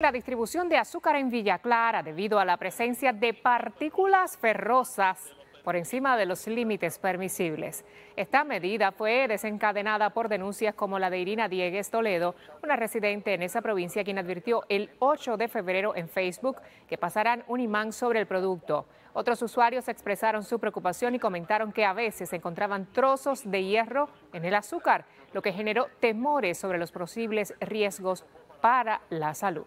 La distribución de azúcar en Villa Clara debido a la presencia de partículas ferrosas por encima de los límites permisibles. Esta medida fue desencadenada por denuncias como la de Irina Diegues Toledo, una residente en esa provincia quien advirtió el 8 de febrero en Facebook que pasarán un imán sobre el producto. Otros usuarios expresaron su preocupación y comentaron que a veces se encontraban trozos de hierro en el azúcar, lo que generó temores sobre los posibles riesgos para la salud.